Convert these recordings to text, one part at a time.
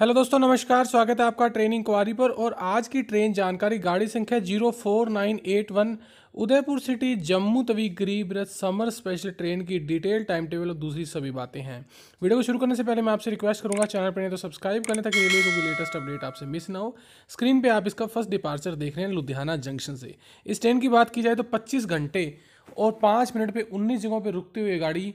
hello दोस्तों नमस्कार स्वागत है आपका ट्रेन क्वारी पर और आज की ट्रेन जानकारी गाड़ी संख्या zero four nine eight one Udaipur city Jammu Tawi Garib Rath summer special train की डिटेल टाइम टेबल और दूसरी सभी बातें हैं वीडियो को शुरू करने से पहले मैं आपसे रिक्वेस्ट करूंगा चैनल पर नहीं तो सब्सक्राइब करने ताकि रेलवे को भी लेटेस्ट अपडेट आपसे मिस ना हो स्क्रीन पर आप इसका फर्स्ट डिपार्चर देख रहे हैं लुधियाना जंक्शन से इस ट्रेन की बात की जाए तो पच्चीस घंटे और पाँच मिनट पर उन्नीस जगहों पर रुकते हुए गाड़ी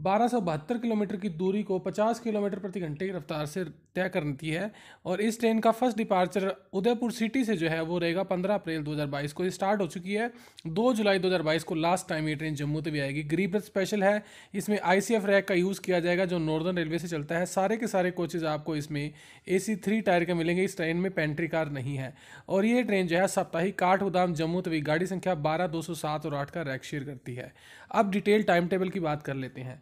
1272 किलोमीटर की दूरी को 50 किलोमीटर प्रति घंटे की रफ्तार से तय करती है और इस ट्रेन का फर्स्ट डिपार्चर उदयपुर सिटी से जो है वो रहेगा 15 अप्रैल 2022 को स्टार्ट हो चुकी है 2 जुलाई 2022 को लास्ट टाइम ये ट्रेन जम्मू तक भी आएगी गरीबरथ स्पेशल है इसमें आई सी रैक का यूज़ किया जाएगा जो नॉर्दर्न रेलवे से चलता है सारे के सारे कोचेज़ आपको इसमें ए थ्री टायर के मिलेंगे इस ट्रेन में पेंट्री कार नहीं है और ये ट्रेन जो है साप्ताहिक काठगोदाम जम्मू तवी गाड़ी संख्या बारह दो और आठ का रैक शेयर करती है अब डिटेल टाइम टेबल की बात कर लेते हैं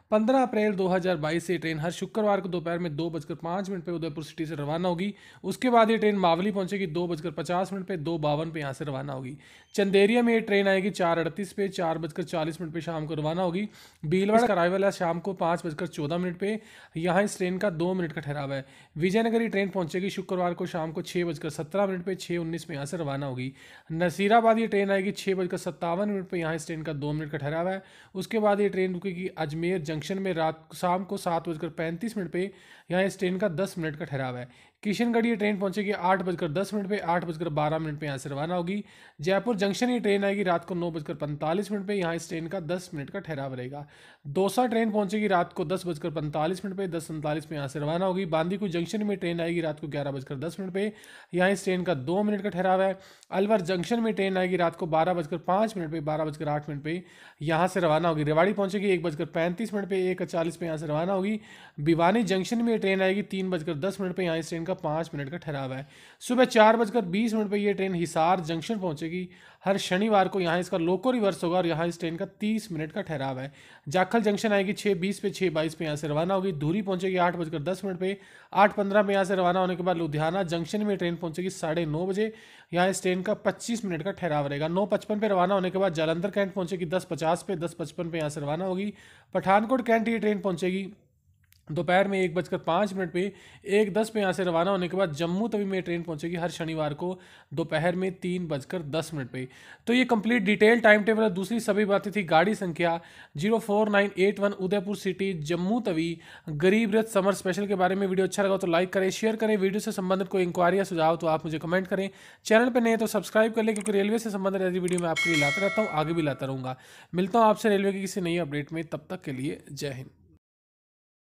15 अप्रैल 2022 से ट्रेन हर शुक्रवार को दोपहर में दो बजकर पाँच मिनट पर उदयपुर सिटी से रवाना होगी उसके बाद ये ट्रेन मावली पहुंचेगी दो बजकर पचास मिनट पर दो बावन पर यहाँ से रवाना होगी चंदेरिया में ये ट्रेन आएगी चार अड़तीस पे चार बजकर चालीस मिनट पर शाम को रवाना होगी भीलवाड़ा का अराइवल है शाम को पाँच बजकर चौदह मिनट पर यहाँ इस ट्रेन का दो मिनट का ठहराव है विजयनगर ये ट्रेन पहुंचेगी शुक्रवार को शाम को छः बजकर सत्रह मिनट पर छः उन्नीस में यहाँ से रवाना होगी नसीराबाद ये ट्रेन आएगी छः बजकर सत्तावन मिनट पर यहाँ इस ट्रेन का दो मिनट का ठहराव है उसके बाद ये ट्रेन रुकेगी अजमेर जंक्शन जंक्शन में रात शाम को सात बजकर पैंतीस मिनट पर यहाँ इस ट्रेन का दस मिनट का ठहराव है किशनगढ़ ये ट्रेन पहुंचेगी आठ बजकर दस मिनट पे आठ बजकर बारह मिनट पे यहाँ से रवाना होगी जयपुर जंक्शन ये ट्रेन आएगी रात को नौ बजकर पैंतालीस मिनट पे यहाँ इस ट्रेन का दस मिनट का ठहराव रहेगा दौसा ट्रेन पहुंचेगी रात को दस बजकर पैंतालीस मिनट पे दस सैंतालीस पे यहाँ से रवाना होगी बांदीकुई जंक्शन में ट्रेन आएगी रात को ग्यारह बजकर दस मिनट पे यहाँ इस ट्रेन का दो मिनट का ठहराव है अलवर जंक्शन में ट्रेन आएगी रात को बारह बजकर पाँच मिनट पे बारह बजकर आठ मिनट पे यहाँ से रवाना होगी रेवाड़ी पहुंचेगी एक बजकर पैंतीस मिनट पे एक चालीस पे यहाँ से रवाना होगी भिवानी जंक्शन में ट्रेन आएगी तीन बजकर दस मिनट पे यहाँ इस ट्रेन का का पाँच मिनट का ठहराव है सुबह चार बजकर बीस मिनट पर यह ट्रेन हिसार जंक्शन पहुंचेगी हर शनिवार को यहाँ इसका लोको रिवर्स होगा और यहाँ इस ट्रेन का तीस मिनट का ठहराव है जाखल जंक्शन आएगी छः बीस पे छः बाईस पे यहाँ से रवाना होगी धूरी पहुंचेगी आठ बजकर दस मिनट पे आठ पंद्रह में यहाँ से रवाना होने के बाद लुधियाना जंक्शन में ट्रेन पहुंचेगी साढ़े नौ बजे यहाँ इस ट्रेन का पच्चीस मिनट का ठहराव रहेगा नौ पचपन पर रवाना होने के बाद जालंधर कैंट पहुंचेगी दस पचास पे दस पचपन पे यहाँ से रवाना होगी पठानकोट कैंट ये ट्रेन पहुंचेगी दोपहर में एक बजकर पाँच मिनट पे एक दस पे यहाँ से रवाना होने के बाद जम्मू तभी में ट्रेन पहुँचेगी हर शनिवार को दोपहर में तीन बजकर दस मिनट पे तो ये कंप्लीट डिटेल टाइम टेबल और दूसरी सभी बातें थी गाड़ी संख्या zero four nine eight one Udaipur city Jammu Tawi Garib Rath summer special के बारे में वीडियो अच्छा लगा तो लाइक करें शेयर करें वीडियो से संबंधित कोई इंक्वायरी या सुझाव तो आप मुझे कमेंट करें चैनल पर नहीं तो सब्सक्राइब कर लें क्योंकि रेलवे से संबंधित ऐसी वीडियो मैं आपके लिए लाता रहता हूँ आगे भी लाता रहूँगा मिलता हूँ आपसे रेलवे की किसी नई अपडेट में तब तक के लिए जय हिंद